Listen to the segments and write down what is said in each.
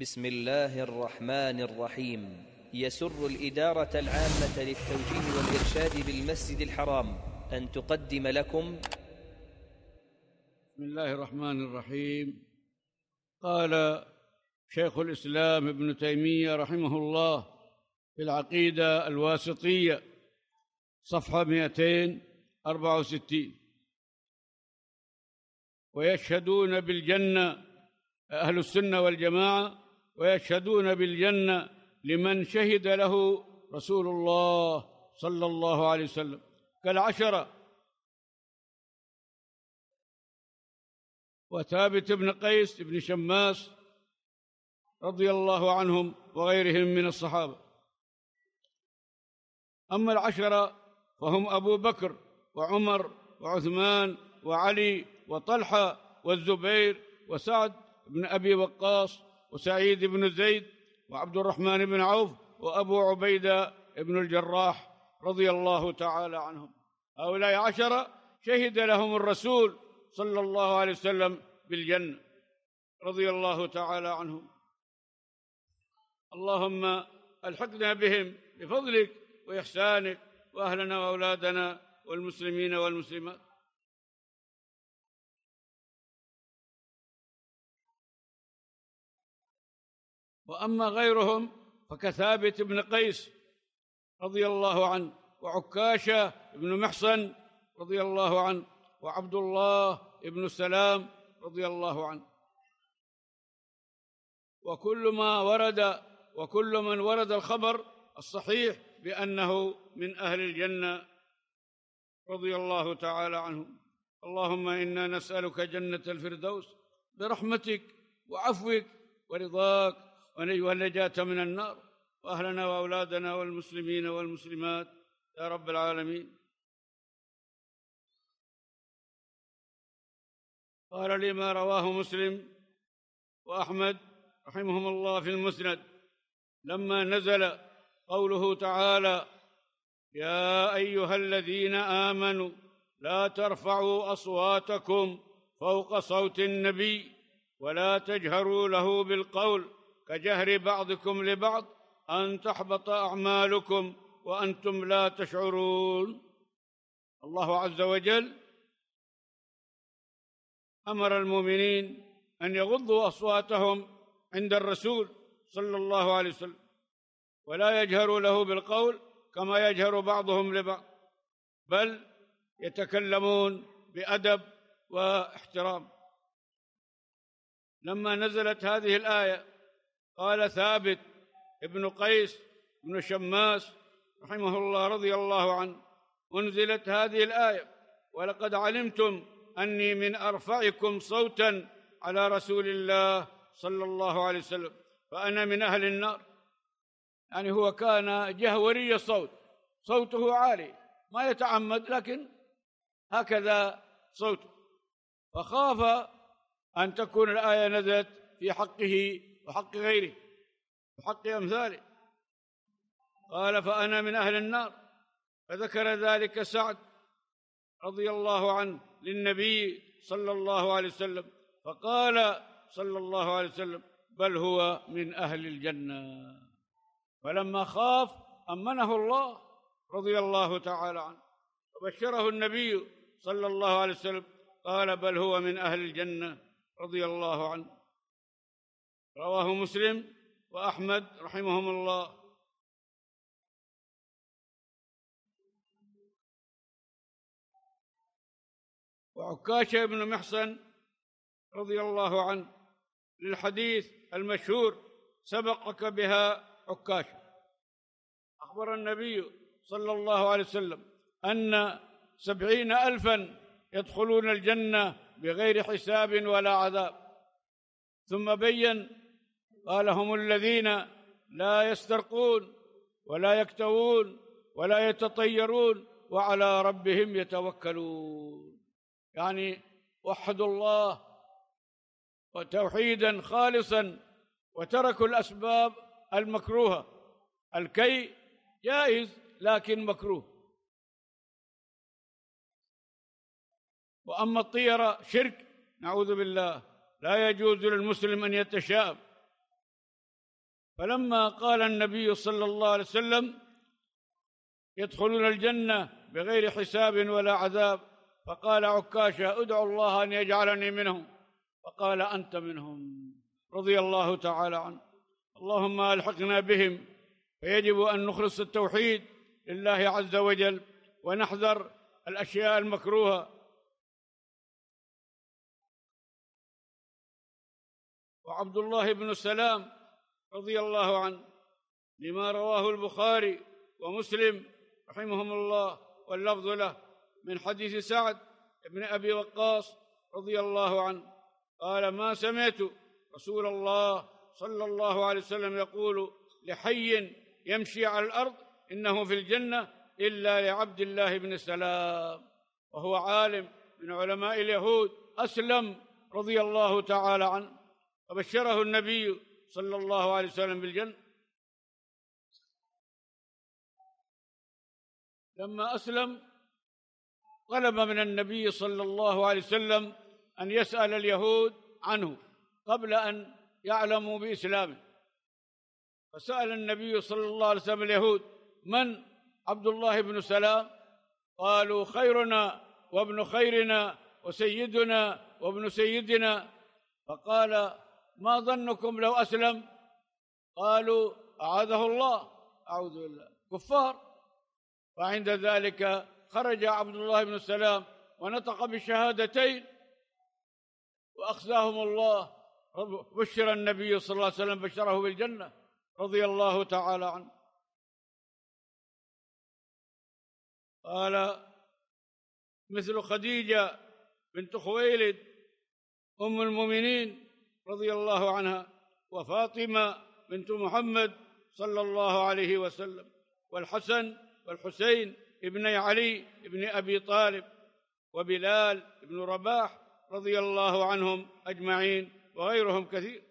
بسم الله الرحمن الرحيم يسر الإدارة العامة للتوجيه والإرشاد بالمسجد الحرام أن تقدم لكم بسم الله الرحمن الرحيم قال شيخ الإسلام ابن تيمية رحمه الله في العقيدة الواسطية صفحة 264 ويشهدون بالجنة أهل السنة والجماعة ويشهدون بالجنه لمن شهد له رسول الله صلى الله عليه وسلم كالعشره وثابت بن قيس بن شماس رضي الله عنهم وغيرهم من الصحابه اما العشره فهم ابو بكر وعمر وعثمان وعلي وطلحه والزبير وسعد بن ابي وقاص وسعيد بن زيد وعبد الرحمن بن عوف وأبو عبيدة بن الجراح رضي الله تعالى عنهم هؤلاء عشرة شهد لهم الرسول صلى الله عليه وسلم بالجنة رضي الله تعالى عنهم اللهم الحقنا بهم بفضلك وإحسانك وأهلنا وأولادنا والمسلمين والمسلمات وأما غيرهم فكثابت بن قيس رضي الله عنه وعكاشة بن محصن رضي الله عنه وعبد الله بن السلام رضي الله عنه وكل ما ورد وكل من ورد الخبر الصحيح بأنه من أهل الجنة رضي الله تعالى عنهم اللهم إنا نسألك جنة الفردوس برحمتك وعفوك ورضاك والنجاة من النار وأهلنا وأولادنا والمسلمين والمسلمات يا رب العالمين قال لي ما رواه مسلم وأحمد رحمهم الله في المسند لما نزل قوله تعالى يا أيها الذين آمنوا لا ترفعوا أصواتكم فوق صوت النبي ولا تجهروا له بالقول كجهر بعضكم لبعض أن تحبط أعمالكم وأنتم لا تشعرون الله عز وجل أمر المؤمنين أن يغضوا أصواتهم عند الرسول صلى الله عليه وسلم ولا يجهروا له بالقول كما يجهر بعضهم لبعض بل يتكلمون بأدب واحترام لما نزلت هذه الآية قال ثابت ابن قيس بن شماس رحمه الله رضي الله عنه انزلت هذه الايه ولقد علمتم اني من ارفعكم صوتا على رسول الله صلى الله عليه وسلم فانا من اهل النار يعني هو كان جهوري الصوت صوته عالي ما يتعمد لكن هكذا صوته فخاف ان تكون الايه نزلت في حقه وحق غيره وحق أمثاله قال فأنا من أهل النار فذكر ذلك سعد رضي الله عنه للنبي صلى الله عليه وسلم فقال صلى الله عليه وسلم بل هو من أهل الجنة فلما خاف أمنه الله رضي الله تعالى عنه وبشره النبي صلى الله عليه وسلم قال بل هو من أهل الجنة رضي الله عنه رواه مسلم وأحمد رحمهم الله وعكاشة بن محصن رضي الله عنه للحديث المشهور سبقك بها عكاشة أخبر النبي صلى الله عليه وسلم أن سبعين ألفا يدخلون الجنة بغير حساب ولا عذاب ثم بين قال هم الذين لا يسترقون ولا يكتوون ولا يتطيرون وعلى ربهم يتوكلون يعني وحدوا الله وتوحيدا خالصا وتركوا الاسباب المكروهه الكي جائز لكن مكروه واما الطيره شرك نعوذ بالله لا يجوز للمسلم ان يتشاءم فلما قال النبي صلى الله عليه وسلم يدخلون الجنة بغير حساب ولا عذاب فقال عكاشة ادعو الله أن يجعلني منهم فقال أنت منهم رضي الله تعالى عنه اللهم ألحقنا بهم فيجب أن نخلص التوحيد لله عز وجل ونحذر الأشياء المكروهة وعبد الله بن سلام رضي الله عنه لما رواه البخاري ومسلم رحمهم الله واللفظ له من حديث سعد بن أبي وقاص رضي الله عنه قال ما سمعت رسول الله صلى الله عليه وسلم يقول لحي يمشي على الأرض إنه في الجنة إلا لعبد الله بن سلام وهو عالم من علماء اليهود أسلم رضي الله تعالى عنه وبشره النبي صلى الله عليه وسلم بالجنة لما أسلم طلب من النبي صلى الله عليه وسلم أن يسأل اليهود عنه قبل أن يعلموا بإسلامه فسأل النبي صلى الله عليه وسلم اليهود من عبد الله بن سلام قالوا خيرنا وابن خيرنا وسيدنا وابن سيدنا فقال ما ظنكم لو أسلم قالوا أعاذه الله أعوذ بالله كفار وعند ذلك خرج عبد الله بن السلام ونطق بالشهادتين وأخزاهم الله بشر النبي صلى الله عليه وسلم بشره بالجنة رضي الله تعالى عنه قال مثل خديجة بنت خويلد أم المؤمنين رضي الله عنها وفاطمه بنت محمد صلى الله عليه وسلم والحسن والحسين ابني علي ابن ابي طالب وبلال ابن رباح رضي الله عنهم اجمعين وغيرهم كثير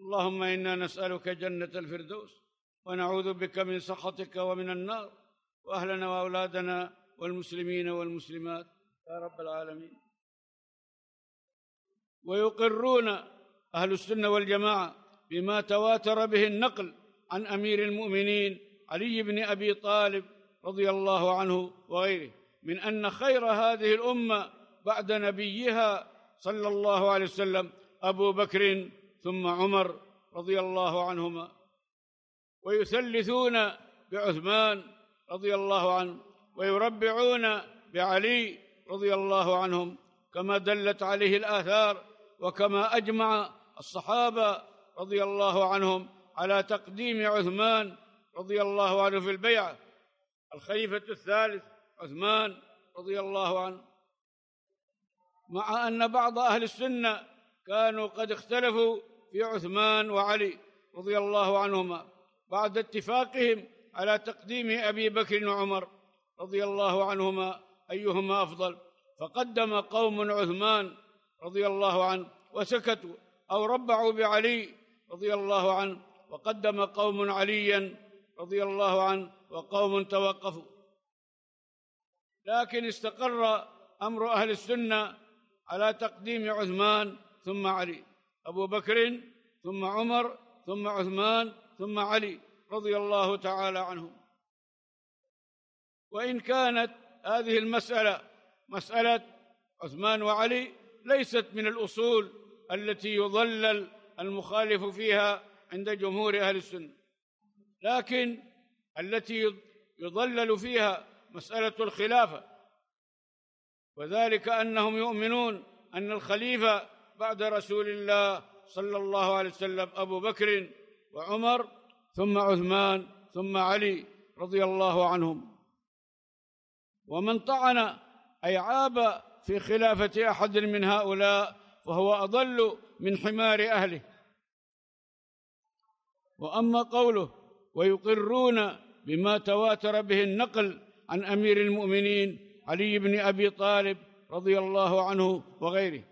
اللهم انا نسالك جنه الفردوس ونعوذ بك من سخطك ومن النار واهلنا واولادنا والمسلمين والمسلمات يا رب العالمين ويقرون أهل السنة والجماعة بما تواتر به النقل عن أمير المؤمنين علي بن أبي طالب رضي الله عنه وغيره من أن خير هذه الأمة بعد نبيها صلى الله عليه وسلم أبو بكر ثم عمر رضي الله عنهما ويثلثون بعثمان رضي الله عنه ويربعون بعلي رضي الله عنهم كما دلت عليه الآثار وكما أجمع الصحابة رضي الله عنهم على تقديم عثمان رضي الله عنه في البيعة الخليفة الثالث عثمان رضي الله عنه مع أن بعض أهل السنة كانوا قد اختلفوا في عثمان وعلي رضي الله عنهما بعد اتفاقهم على تقديم أبي بكر وعمر رضي الله عنهما أيهما أفضل فقدم قوم عثمان رضي الله عنه وسكتوا أو ربعوا بعلي رضي الله عنه وقدم قوم عليا رضي الله عنه وقوم توقفوا لكن استقر أمر أهل السنة على تقديم عثمان ثم علي أبو بكر ثم عمر ثم عثمان ثم علي رضي الله تعالى عنهم وإن كانت هذه المسألة مسألة عثمان وعلي ليست من الأصول التي يضلل المخالف فيها عند جمهور أهل السنة لكن التي يضلل فيها مسألة الخلافة وذلك أنهم يؤمنون أن الخليفة بعد رسول الله صلى الله عليه وسلم أبو بكر وعمر ثم عثمان ثم علي رضي الله عنهم ومن طعن أي عاب في خلافة أحد من هؤلاء فهو أضل من حمار أهله وأما قوله ويقرون بما تواتر به النقل عن أمير المؤمنين علي بن أبي طالب رضي الله عنه وغيره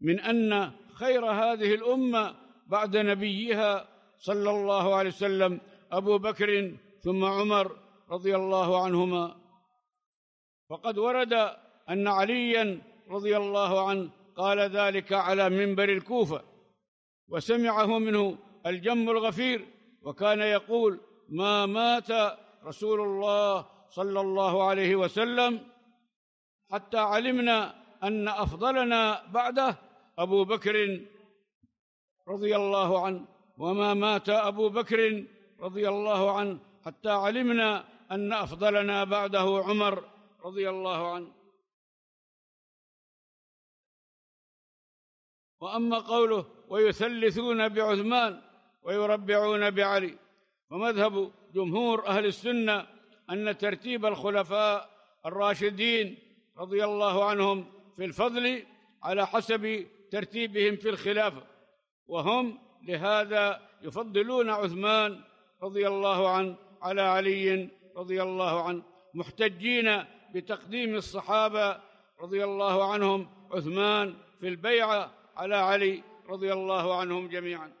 من أن خير هذه الأمة بعد نبيها صلى الله عليه وسلم أبو بكر ثم عمر رضي الله عنهما فقد ورد أن عليا رضي الله عنه قال ذلك على منبر الكوفة وسمعه منه الجم الغفير وكان يقول ما مات رسول الله صلى الله عليه وسلم حتى علمنا أن أفضلنا بعده أبو بكر رضي الله عنه وما مات أبو بكر رضي الله عنه حتى علمنا أن أفضلنا بعده عمر رضي الله عنه واما قوله ويثلثون بعثمان ويربعون بعلي ومذهب جمهور اهل السنه ان ترتيب الخلفاء الراشدين رضي الله عنهم في الفضل على حسب ترتيبهم في الخلافه وهم لهذا يفضلون عثمان رضي الله عنه على علي رضي الله عنه محتجين بتقديم الصحابه رضي الله عنهم عثمان في البيعه على علي رضي الله عنهم جميعا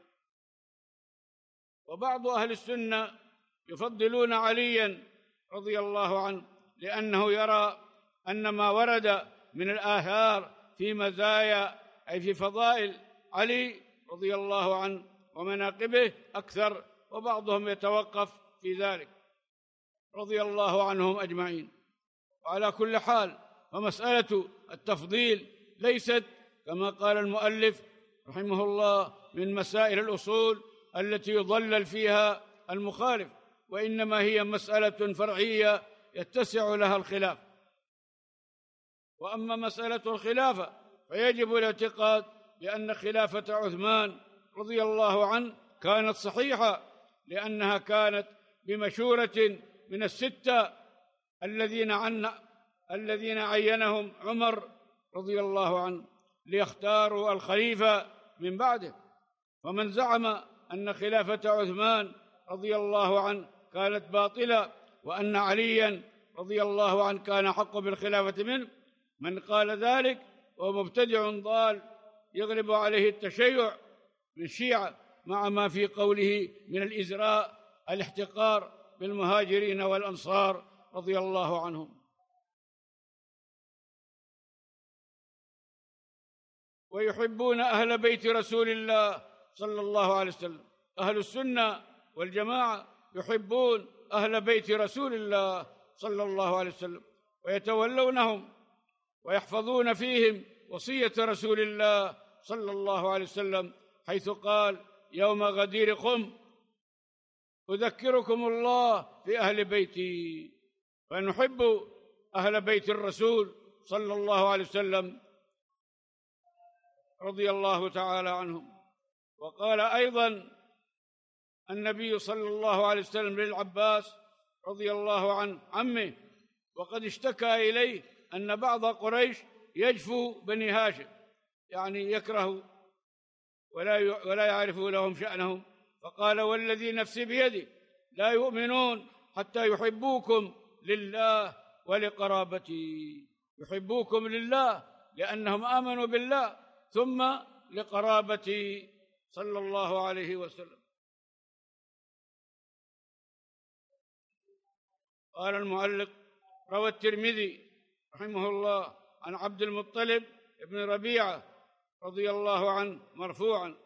وبعض أهل السنة يفضلون عليا رضي الله عنه لأنه يرى أن ما ورد من الآثار في مزايا أي في فضائل علي رضي الله عنه ومناقبه أكثر وبعضهم يتوقف في ذلك رضي الله عنهم أجمعين وعلى كل حال فمسألة التفضيل ليست كما قال المؤلف رحمه الله من مسائل الأصول التي يضلل فيها المخالف وإنما هي مسألة فرعية يتسع لها الخلاف وأما مسألة الخلافة فيجب الاعتقاد بأن خلافة عثمان رضي الله عنه كانت صحيحة لأنها كانت بمشورة من الستة الذين عن الذين عينهم عمر رضي الله عنه ليختاروا الخليفة من بعده ومن زعم أن خلافة عثمان رضي الله عنه كانت باطلة وأن عليا رضي الله عنه كان حق بالخلافة منه من قال ذلك هو مبتدع ضال يغلب عليه التشيع من الشيعة مع ما في قوله من الإزراء الاحتقار بالمهاجرين والأنصار رضي الله عنهم ويحبون أهل بيت رسول الله صلى الله عليه وسلم أهل السنة والجماعة يحبون أهل بيت رسول الله صلى الله عليه وسلم ويتولونهم ويحفظون فيهم وصية رسول الله صلى الله عليه وسلم حيث قال يوم غدير قم أذكركم الله في أهل بيتي فنحب أهل بيت الرسول صلى الله عليه وسلم رضي الله تعالى عنهم وقال أيضا النبي صلى الله عليه وسلم للعباس رضي الله عن عمه وقد اشتكى إليه أن بعض قريش يجفو بني هاشم يعني يكره ولا ولا يعرف لهم شأنهم فقال والذي نفسي بيدي لا يؤمنون حتى يحبوكم لله ولقرابتي يحبوكم لله لأنهم آمنوا بالله ثم لقرابته صلى الله عليه وسلم قال المؤلف روى الترمذي رحمه الله عن عبد المطلب بن ربيعه رضي الله عنه مرفوعا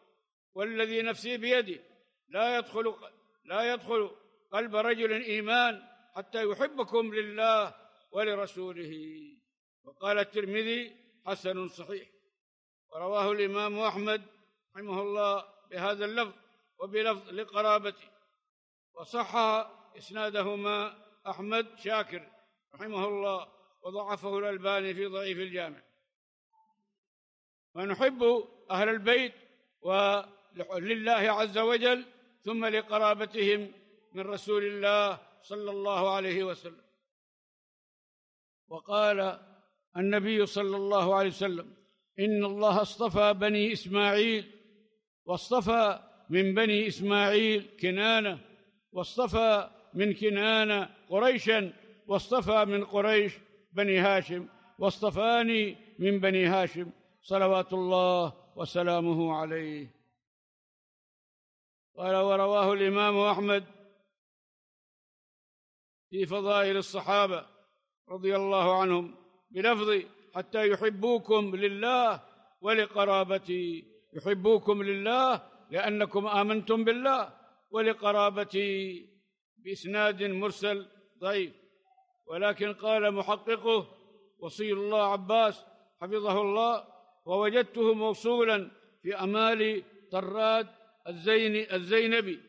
والذي نفسي بيده لا يدخل لا يدخل قلب رجل ايمان حتى يحبكم لله ولرسوله وقال الترمذي حسن صحيح ورواه الإمام أحمد رحمه الله بهذا اللفظ وبلفظ لقرابته وصح إسنادهما أحمد شاكر رحمه الله وضعفه الألباني في ضعيف الجامع ونحب أهل البيت ولله عز وجل ثم لقرابتهم من رسول الله صلى الله عليه وسلم وقال النبي صلى الله عليه وسلم إن الله اصطفى بني إسماعيل واصطفى من بني إسماعيل كنانة واصطفى من كنانة قريشا واصطفى من قريش بني هاشم واصطفاني من بني هاشم صلوات الله وسلامه عليه قال ورواه الإمام أحمد في فضائل الصحابة رضي الله عنهم بلفظ حتى يحبوكم لله ولقرابتي يحبوكم لله لأنكم آمنتم بالله ولقرابتي بإسناد مرسل ضعيف ولكن قال محققه وصي الله عباس حفظه الله ووجدته موصولا في أمال طراد الزين الزينبي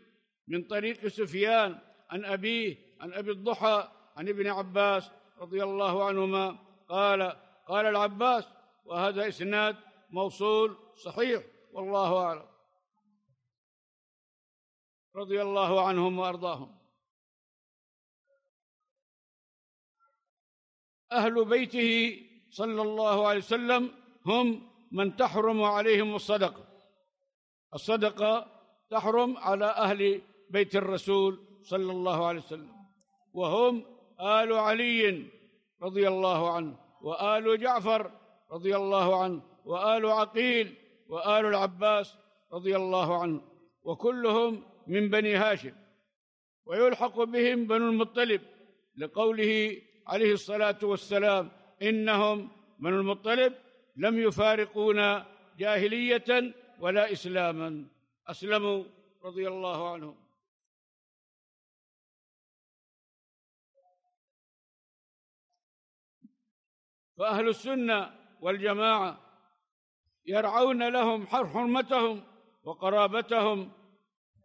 من طريق سفيان عن أبيه عن أبي الضحى عن ابن عباس رضي الله عنهما قال قال العباس وهذا إسناد موصول صحيح والله أعلم رضي الله عنهم وأرضاهم أهل بيته صلى الله عليه وسلم هم من تحرم عليهم الصدقة الصدقة تحرم على أهل بيت الرسول صلى الله عليه وسلم وهم آل علي رضي الله عنه وآل جعفر رضي الله عنه وآل عقيل وآل العباس رضي الله عنه وكلهم من بني هاشم ويلحق بهم بنو المطلب لقوله عليه الصلاة والسلام إنهم بنو المطلب لم يفارقونا جاهلية ولا إسلاما أسلموا رضي الله عنهم فأهل السنه والجماعه يرعون لهم حرمتهم وقرابتهم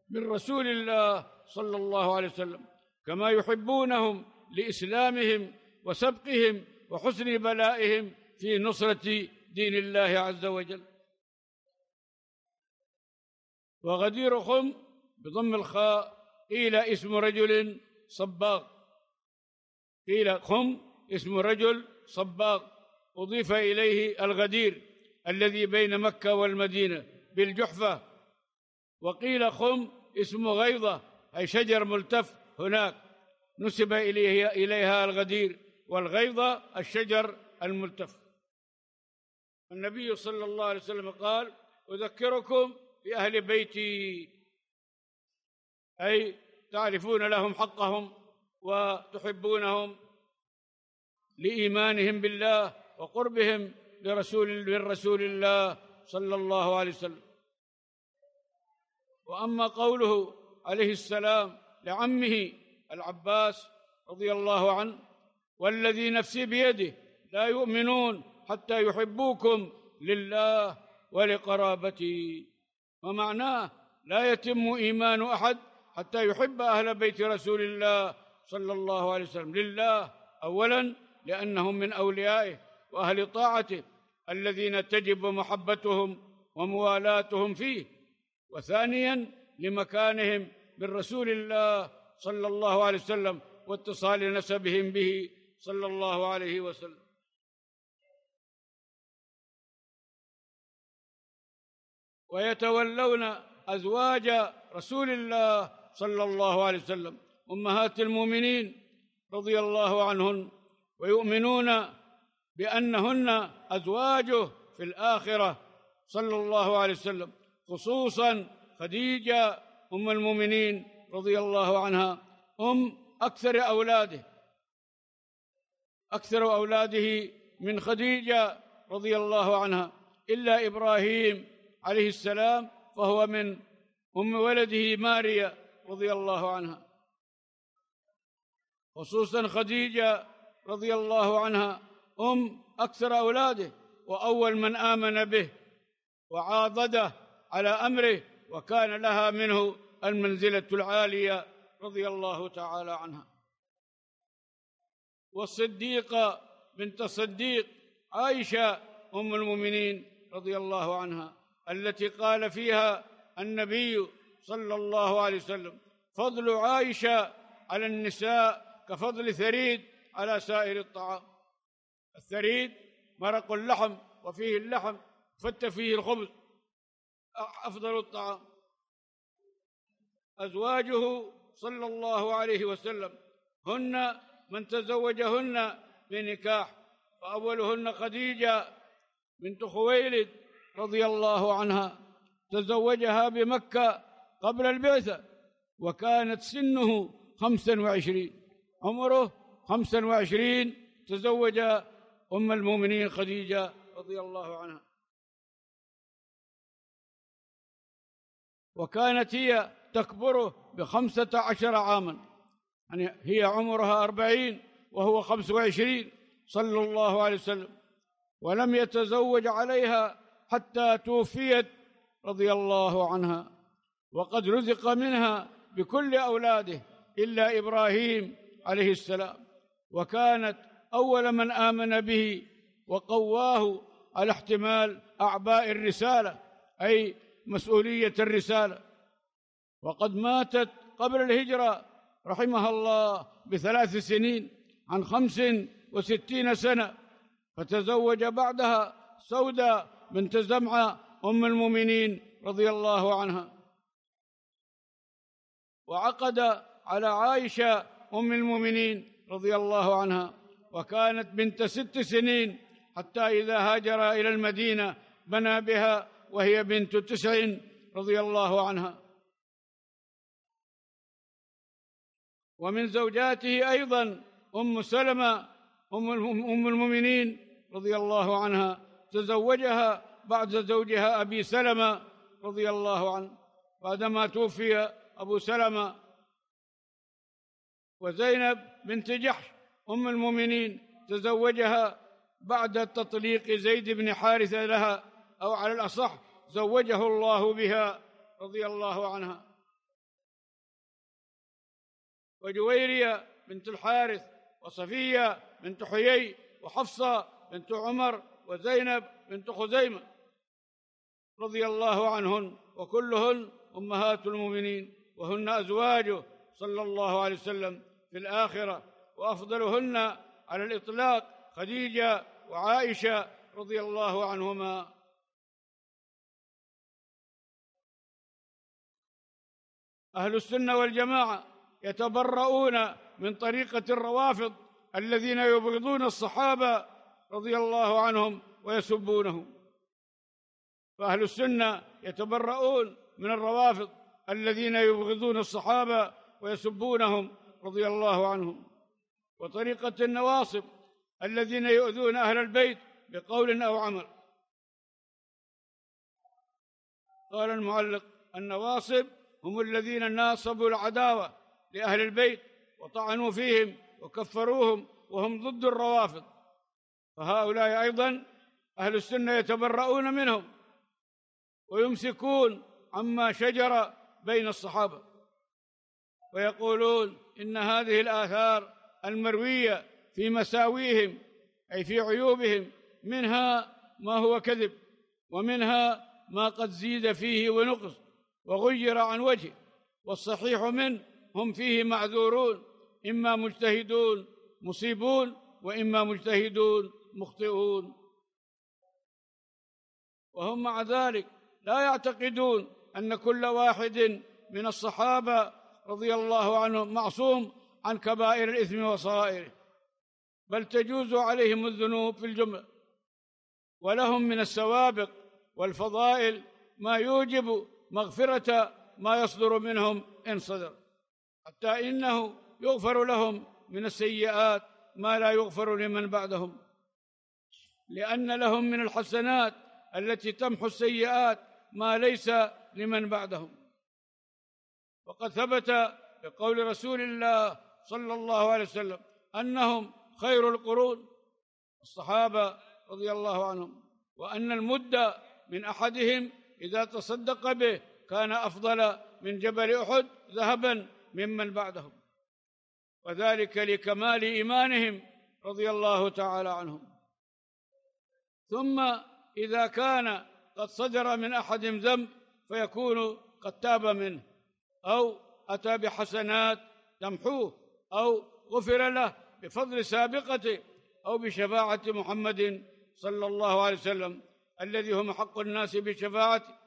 من رسول الله صلى الله عليه وسلم كما يحبونهم لاسلامهم وسبقهم وحسن بلائهم في نصره دين الله عز وجل وغدير خم بضم الخاء قيل اسم رجل صباغ قيل خم اسم رجل صباغ أضيف إليه الغدير الذي بين مكة والمدينة بالجحفة وقيل خم اسم غيضة أي شجر ملتف هناك نسب إليه إليها الغدير والغيضة الشجر الملتف النبي صلى الله عليه وسلم قال أذكركم بأهل بيتي أي تعرفون لهم حقهم وتحبونهم لإيمانهم بالله وقربهم لرسول بالرسول الله صلى الله عليه وسلم وأما قوله عليه السلام لعمه العباس رضي الله عنه والذي نفسي بيده لا يؤمنون حتى يحبوكم لله ولقرابتي ومعناه لا يتم إيمان أحد حتى يحب أهل بيت رسول الله صلى الله عليه وسلم لله أولاً لأنهم من أوليائه وأهل طاعته الذين تجب محبتهم وموالاتهم فيه وثانيا لمكانهم بالرسول الله صلى الله عليه وسلم واتصال نسبهم به صلى الله عليه وسلم ويتولون ازواج رسول الله صلى الله عليه وسلم امهات المؤمنين رضي الله عنهن ويؤمنون بانهن ازواجه في الاخره صلى الله عليه وسلم خصوصا خديجه ام المؤمنين رضي الله عنها ام اكثر اولاده اكثر اولاده من خديجه رضي الله عنها الا ابراهيم عليه السلام فهو من ام ولده ماريا رضي الله عنها خصوصا خديجه رضي الله عنها أم أكثر أولاده وأول من آمن به وعاضده على أمره وكان لها منه المنزلة العالية رضي الله تعالى عنها والصديقة بنت الصديق عائشة أم المؤمنين رضي الله عنها التي قال فيها النبي صلى الله عليه وسلم فضل عائشة على النساء كفضل ثريد على سائر الطعام الثريد مرق اللحم وفيه اللحم فت فيه الخبز أفضل الطعام أزواجه صلى الله عليه وسلم هن من تزوجهن بنكاح فأولهن خديجة بنت خويلد رضي الله عنها تزوجها بمكة قبل البعثة وكانت سنه خمسا وعشرين عمره خمسا وعشرين تزوج أم المؤمنين خديجة رضي الله عنها وكانت هي تكبره بخمسة عشر عاما يعني هي عمرها أربعين وهو خمس وعشرين صلى الله عليه وسلم ولم يتزوج عليها حتى توفيت رضي الله عنها وقد رزق منها بكل أولاده إلا إبراهيم عليه السلام وكانت أول من آمن به وقواه على احتمال أعباء الرسالة أي مسؤولية الرسالة وقد ماتت قبل الهجرة رحمها الله بثلاث سنين عن خمس وستين سنة فتزوج بعدها سودة بنت زمعة أم المؤمنين رضي الله عنها وعقد على عائشة أم المؤمنين رضي الله عنها وكانت بنت ست سنين حتى إذا هاجر إلى المدينة بنى بها وهي بنت تسع رضي الله عنها ومن زوجاته أيضا أم سلمة أم المؤمنين رضي الله عنها تزوجها بعد زوجها أبي سلمة رضي الله عنه بعدما توفي أبو سلمة وزينب بنت جحش أم المؤمنين تزوجها بعد تطليق زيد بن حارثة لها أو على الأصح زوجه الله بها رضي الله عنها وجويرية بنت الحارث وصفية بنت حيي وحفصة بنت عمر وزينب بنت خزيمة رضي الله عنهن وكلهن أمهات المؤمنين وهن أزواجه صلى الله عليه وسلم في الآخرة وأفضلهن على الإطلاق خديجة وعائشة رضي الله عنهما أهل السنة والجماعة يتبرؤون من طريقة الروافض الذين يبغضون الصحابة رضي الله عنهم ويسبونهم فأهل السنة يتبرؤون من الروافض الذين يبغضون الصحابة ويسبونهم رضي الله عنهم وطريقة النواصب الذين يؤذون أهل البيت بقول أو عمل قال المعلق النواصب هم الذين ناصبوا العداوة لأهل البيت وطعنوا فيهم وكفروهم وهم ضد الروافض فهؤلاء أيضا أهل السنة يتبرؤون منهم ويمسكون عما شجر بين الصحابة ويقولون إن هذه الآثار المروية في مساويهم أي في عيوبهم منها ما هو كذب ومنها ما قد زيد فيه ونقص وغير عن وجهه والصحيح منه هم فيه معذورون إما مجتهدون مصيبون وإما مجتهدون مخطئون وهم مع ذلك لا يعتقدون أن كل واحد من الصحابة رضي الله عنهم معصوم عن كبائر الإثم وصغائره بل تجوز عليهم الذنوب في الجملة ولهم من السوابق والفضائل ما يوجب مغفرة ما يصدر منهم إن صدر حتى إنه يغفر لهم من السيئات ما لا يغفر لمن بعدهم لأن لهم من الحسنات التي تمحو السيئات ما ليس لمن بعدهم وقد ثبت بقول رسول الله صلى الله عليه وسلم انهم خير القرون الصحابه رضي الله عنهم وان المد من احدهم اذا تصدق به كان افضل من جبل احد ذهبا ممن بعدهم وذلك لكمال ايمانهم رضي الله تعالى عنهم ثم اذا كان قد صدر من احد ذنب فيكون قد تاب منه أو أتى بحسنات تمحوه أو غفر له بفضل سابقته أو بشفاعة محمد صلى الله عليه وسلم الذي هم حق الناس بشفاعته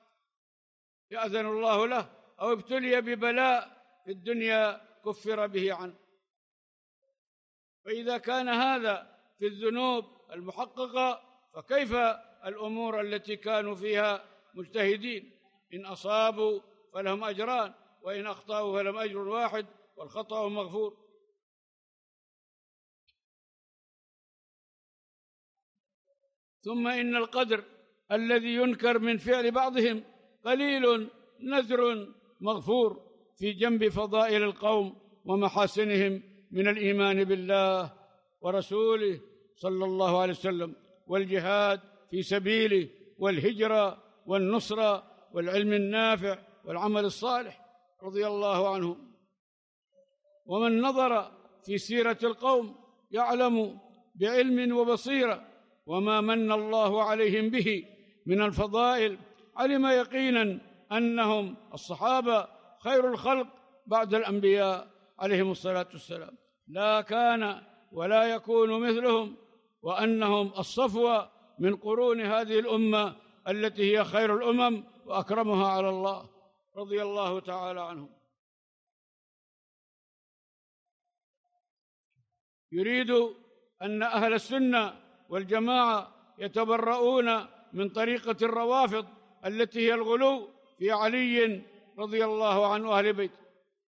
يأذن الله له أو ابتلي ببلاء في الدنيا كفر به عنه فإذا كان هذا في الذنوب المحققة فكيف الأمور التي كانوا فيها مجتهدين إن أصابوا فلهم أجران وإن أخطأوا فلم أجر واحد والخطأ مغفور ثم إن القدر الذي ينكر من فعل بعضهم قليل نذر مغفور في جنب فضائل القوم ومحاسنهم من الإيمان بالله ورسوله صلى الله عليه وسلم والجهاد في سبيله والهجرة والنصرة والعلم النافع والعمل الصالح رضي الله عنه ومن نظر في سيرة القوم يعلم بعلم وبصيرة وما من الله عليهم به من الفضائل علم يقينا أنهم الصحابة خير الخلق بعد الأنبياء عليهم الصلاة والسلام لا كان ولا يكون مثلهم وأنهم الصفوة من قرون هذه الأمة التي هي خير الأمم وأكرمها على الله رضي الله تعالى عنهم يريد أن أهل السنة والجماعة يتبرؤون من طريقة الروافض التي هي الغلو في علي رضي الله عنه أهل بيته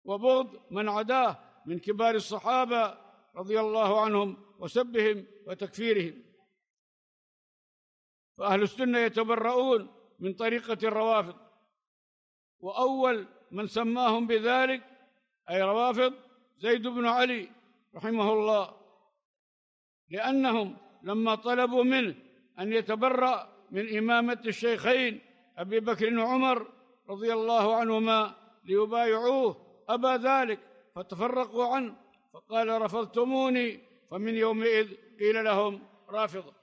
وبغض من عداه من كبار الصحابة رضي الله عنهم وسبهم وتكفيرهم فأهل السنة يتبرؤون من طريقة الروافض وأول من سماهم بذلك أي روافض زيد بن علي رحمه الله لأنهم لما طلبوا منه أن يتبرأ من إمامة الشيخين أبي بكر وعمر رضي الله عنهما ليبايعوه أبى ذلك فتفرقوا عنه فقال رفضتموني فمن يومئذ قيل لهم رافضة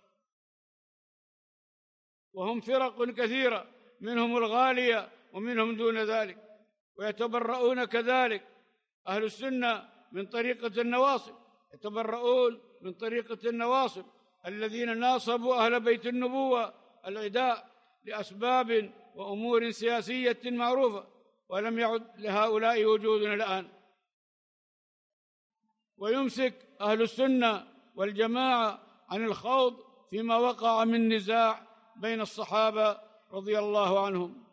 وهم فرق كثيرة منهم الغالية ومنهم دون ذلك ويتبرؤون كذلك أهل السنة من طريقة النواصب يتبرؤون من طريقة النواصب الذين ناصبوا أهل بيت النبوة العداء لأسباب وأمور سياسية معروفة ولم يعد لهؤلاء وجود الآن ويمسك أهل السنة والجماعة عن الخوض فيما وقع من نزاع بين الصحابة رضي الله عنهم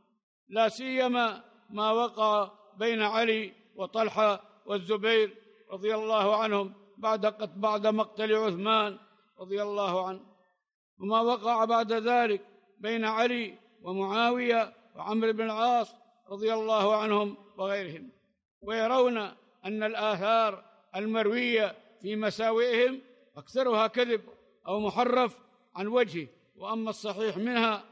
لا سيما ما وقع بين علي وطلحه والزبير رضي الله عنهم بعد بعد مقتل عثمان رضي الله عنه وما وقع بعد ذلك بين علي ومعاويه وعمرو بن العاص رضي الله عنهم وغيرهم ويرون ان الاثار المرويه في مساوئهم اكثرها كذب او محرف عن وجهه واما الصحيح منها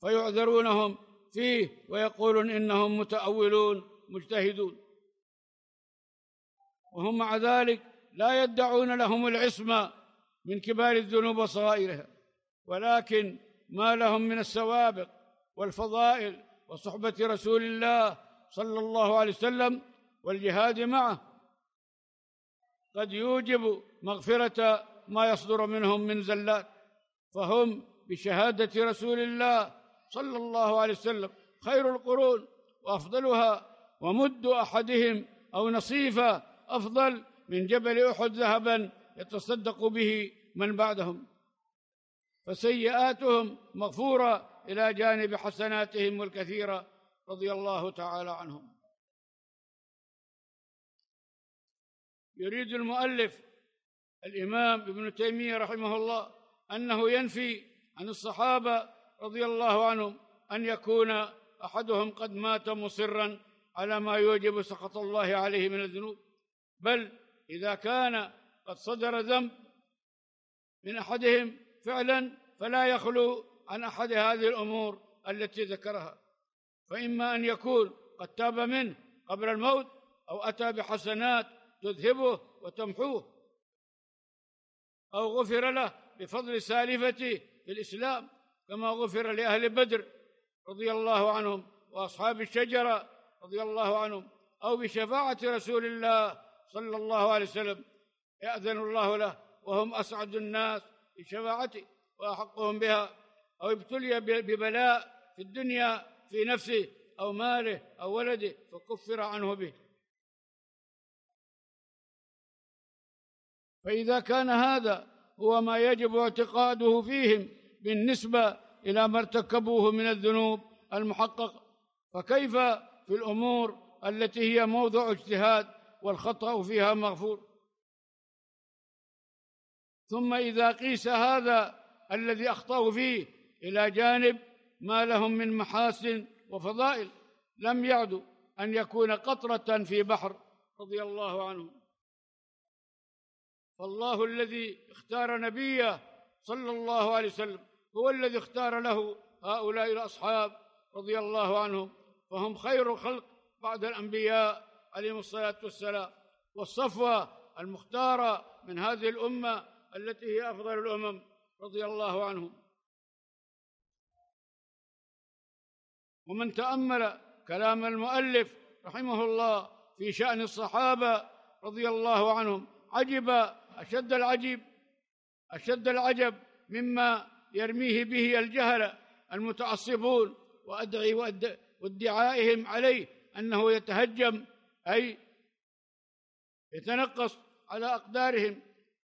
فيعذرونهم فيه ويقولون إنهم متأولون مجتهدون وهم مع ذلك لا يدعون لهم العصمة من كبار الذنوب وصغائرها ولكن ما لهم من السوابق والفضائل وصحبة رسول الله صلى الله عليه وسلم والجهاد معه قد يوجب مغفرة ما يصدر منهم من زلات فهم بشهادة رسول الله صلى الله عليه وسلم خير القرون وافضلها ومد احدهم او نصيفه افضل من جبل احد ذهبا يتصدق به من بعدهم فسيئاتهم مغفوره الى جانب حسناتهم الكثيره رضي الله تعالى عنهم يريد المؤلف الامام ابن تيميه رحمه الله انه ينفي عن الصحابه رضي الله عنهم أن يكون أحدهم قد مات مصرا على ما يوجب سخط الله عليه من الذنوب بل إذا كان قد صدر ذنب من أحدهم فعلا فلا يخلو عن أحد هذه الأمور التي ذكرها فإما أن يكون قد تاب منه قبل الموت أو أتى بحسنات تذهبه وتمحوه أو غفر له بفضل سالفته في الإسلام كما غفر لأهل بدر رضي الله عنهم وأصحاب الشجرة رضي الله عنهم أو بشفاعة رسول الله صلى الله عليه وسلم يأذن الله له وهم أسعد الناس بشفاعته وأحقهم بها أو ابتلي ببلاء في الدنيا في نفسه أو ماله أو ولده فكفر عنه به فإذا كان هذا هو ما يجب اعتقاده فيهم بالنسبة إلى ما ارتكبوه من الذنوب المحققة فكيف في الأمور التي هي موضع اجتهاد والخطأ فيها مغفور ثم إذا قيس هذا الذي أخطأوا فيه إلى جانب ما لهم من محاسن وفضائل لم يعدوا أن يكون قطرة في بحر رضي الله عنه فالله الذي اختار نبيه صلى الله عليه وسلم هو الذي اختار له هؤلاء الأصحاب رضي الله عنهم فهم خير الخلق بعد الأنبياء عليهم الصلاة والسلام والصفوة المختارة من هذه الأمة التي هي أفضل الأمم رضي الله عنهم ومن تأمل كلام المؤلف رحمه الله في شأن الصحابة رضي الله عنهم عجب أشد العجب أشد العجب مما يرميه به الجهل المتعصبون وأدعي وادعائهم عليه أنه يتهجم أي يتنقص على أقدارهم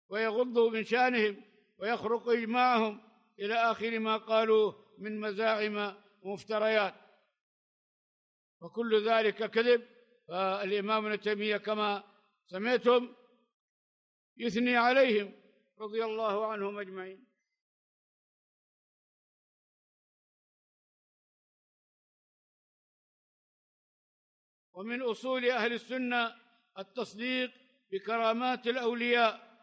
ويغض من شانهم ويخرق إجماعهم إلى آخر ما قالوه من مزاعم ومفتريات وكل ذلك كذب فالإمام ابن تيمية كما سمعتم يثني عليهم رضي الله عنهم أجمعين ومن اصول اهل السنه التصديق بكرامات الاولياء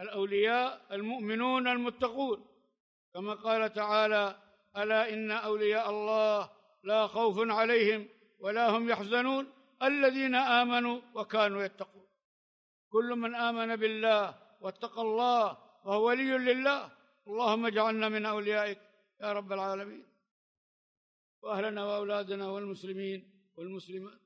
الاولياء المؤمنون المتقون كما قال تعالى الا ان اولياء الله لا خوف عليهم ولا هم يحزنون الذين امنوا وكانوا يتقون كل من امن بالله واتقى الله وهو ولي لله اللهم اجعلنا من اوليائك يا رب العالمين وأهلنا وأولادنا والمسلمين والمسلمات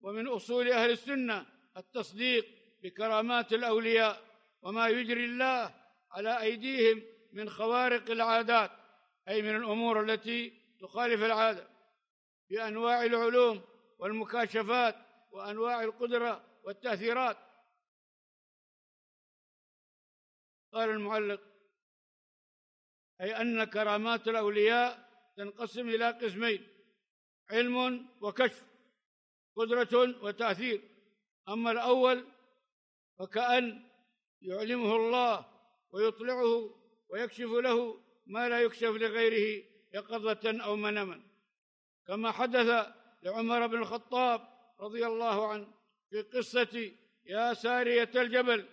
ومن أصول أهل السنة التصديق بكرامات الأولياء وما يجري الله على أيديهم من خوارق العادات أي من الأمور التي تخالف العادة بأنواع العلوم والمكاشفات وأنواع القدرة والتأثيرات قال المعلق أي أن كرامات الأولياء تنقسم إلى قسمين علم وكشف قدرة وتأثير أما الأول فكأن يعلمه الله ويطلعه ويكشف له ما لا يكشف لغيره يقظة أو منما كما حدث لعمر بن الخطاب رضي الله عنه في قصة يا سارية الجبل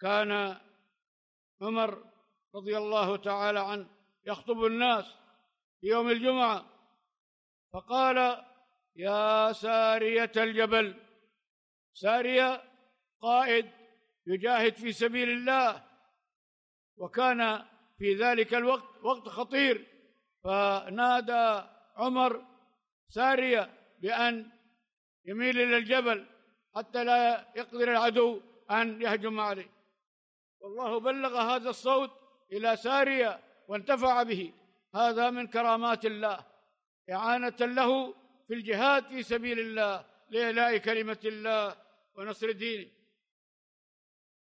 كان عمر رضي الله تعالى عنه يخطب الناس في يوم الجمعة فقال يا سارية الجبل سارية قائد يجاهد في سبيل الله وكان في ذلك الوقت وقت خطير فنادى عمر سارية بأن يميل إلى الجبل حتى لا يقدر العدو أن يهجم عليه والله بلغ هذا الصوت إلى ساريا وانتفع به هذا من كرامات الله إعانة له في الجهاد في سبيل الله لإعلاء كلمة الله ونصر دينه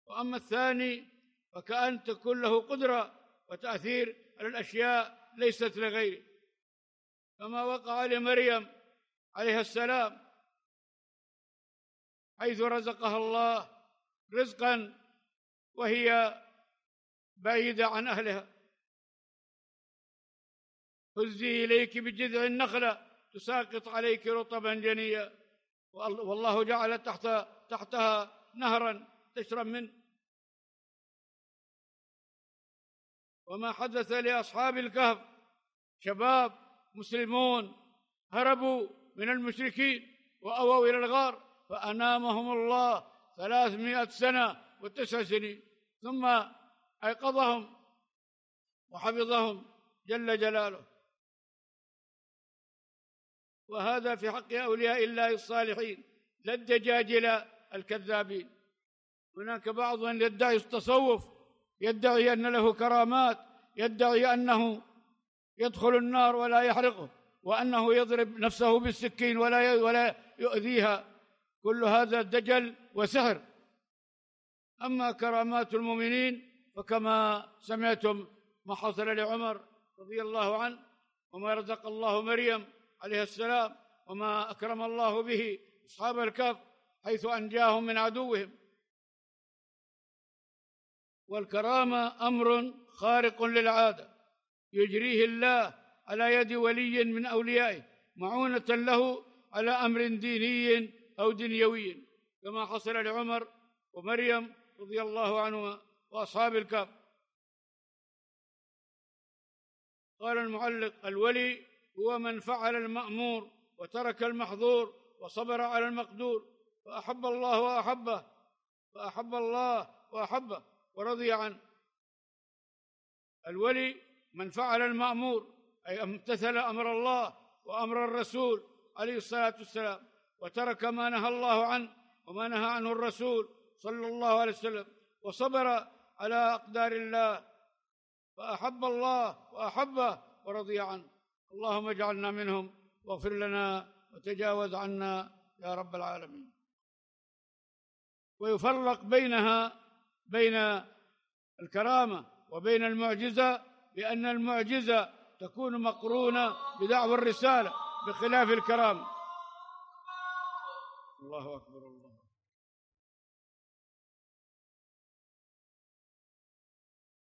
وأما الثاني فكأن تكون له قدرة وتأثير على الأشياء ليست لغيره كما وقع لمريم عليها السلام حيث رزقها الله رزقا وهي بعيدة عن أهلها هزي إليك بجذع النخلة تساقط عليك رطبا جنيا والله جعل تحت تحتها نهرا تشرب منه وما حدث لأصحاب الكهف شباب مسلمون هربوا من المشركين وأووا إلى الغار فأنامهم الله ثلاثمائة سنة والتسع سنين ثم أيقظهم وحفظهم جل جلاله وهذا في حق أولياء الله الصالحين لا الدجاجلة الكذابين هناك بعض من يدعي التصوف يدعي أن له كرامات يدعي أنه يدخل النار ولا يحرقه وأنه يضرب نفسه بالسكين ولا ولا يؤذيها كل هذا دجل وسحر أما كرامات المؤمنين فكما سمعتم ما حصل لعمر رضي الله عنه وما رزق الله مريم عليه السلام وما أكرم الله به أصحاب الكهف حيث أنجاهم من عدوهم والكرامة أمر خارق للعادة يجريه الله على يد ولي من أوليائه معونة له على أمر ديني أو دنيوي كما حصل لعمر ومريم رضي الله عنهما وأصحاب الكهف قال المعلق الولي هو من فعل المأمور وترك المحظور وصبر على المقدور فأحب الله وأحبه فأحب الله وأحبه ورضي عنه الولي من فعل المأمور أي امتثل أمر الله وأمر الرسول عليه الصلاة والسلام وترك ما نهى الله عنه وما نهى عنه الرسول صلى الله عليه وسلم وصبر على أقدار الله فأحب الله وأحبه ورضي عنه اللهم اجعلنا منهم واغفر لنا وتجاوز عنا يا رب العالمين ويفرق بينها بين الكرامة وبين المعجزة بأن المعجزة تكون مقرونة بدعوى الرسالة بخلاف الكرامة الله أكبر الله